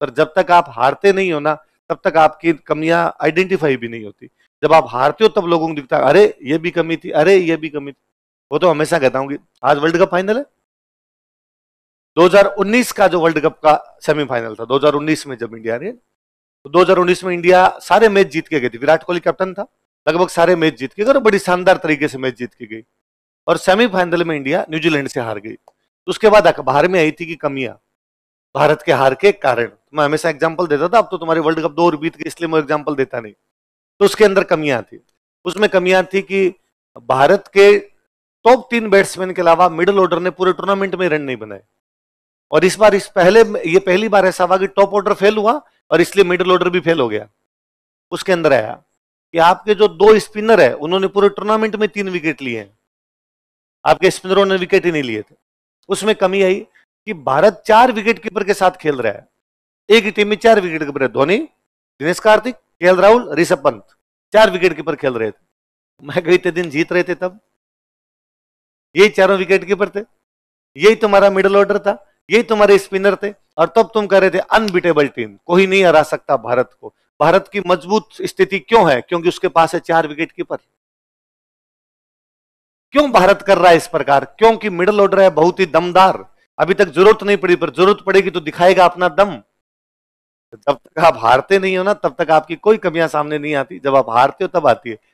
पर जब तक आप हारते नहीं हो ना तब तक आपकी कमियां आइडेंटिफाई भी नहीं होती जब आप हारते हो तब लोगों को दिखता है अरे ये भी कमी थी अरे ये भी कमी थी वो तो हमेशा कहता हूँ कि आज वर्ल्ड कप फाइनल है 2019 का जो वर्ल्ड कप का सेमीफाइनल था 2019 में जब इंडिया ने तो 2019 में इंडिया सारे मैच जीत के गई थी विराट कोहली कैप्टन था लगभग सारे मैच जीत के गए और बड़ी शानदार तरीके से मैच जीत के गई और सेमीफाइनल में इंडिया न्यूजीलैंड से हार गई तो उसके बाद अखबार में आई थी कि कमियां भारत के हार के कारण तो मैं हमेशा एग्जाम्पल देता था अब तो तुम्हारी वर्ल्ड कप दो बीत गई इसलिए मैं एग्जाम्पल देता नहीं तो उसके अंदर कमियां थी उसमें कमियां थी कि भारत के टॉप तीन बैट्समैन के अलावा मिडिल ऑर्डर ने पूरे टूर्नामेंट में रन नहीं बनाए और इस बार इस पहले ये पहली बार ऐसा हुआ कि टॉप ऑर्डर फेल हुआ और इसलिए मिडिल ऑर्डर भी फेल हो गया उसके अंदर आया कि आपके जो दो स्पिनर है उन्होंने पूरे टूर्नामेंट में तीन विकेट लिए हैं आपके स्पिनरों ने विकेट ही नहीं लिए थे उसमें कमी आई कि भारत चार विकेट कीपर के साथ खेल रहा है एक ही टीम में चार विकेट कीपर है धोनी दिनेश कार्तिक के राहुल ऋषभ पंत चार विकेट कीपर खेल रहे थे मैं गए थे दिन जीत रहे थे तब यही चारों विकेट कीपर थे यही तुम्हारा मिडल ऑर्डर था यही तुम्हारे स्पिनर थे और तब तुम कह रहे थे अनबीटेबल टीम कोई नहीं हरा सकता भारत को भारत की मजबूत स्थिति क्यों है क्योंकि उसके पास है चार विकेट कीपर क्यों भारत कर रहा है इस प्रकार क्योंकि मिडल ऑर्डर है बहुत ही दमदार अभी तक जरूरत नहीं पड़ी पर जरूरत पड़ेगी तो दिखाएगा अपना दम जब तक आप हारते नहीं हो ना तब तक आपकी कोई कमियां सामने नहीं आती जब आप हारते हो तब आती है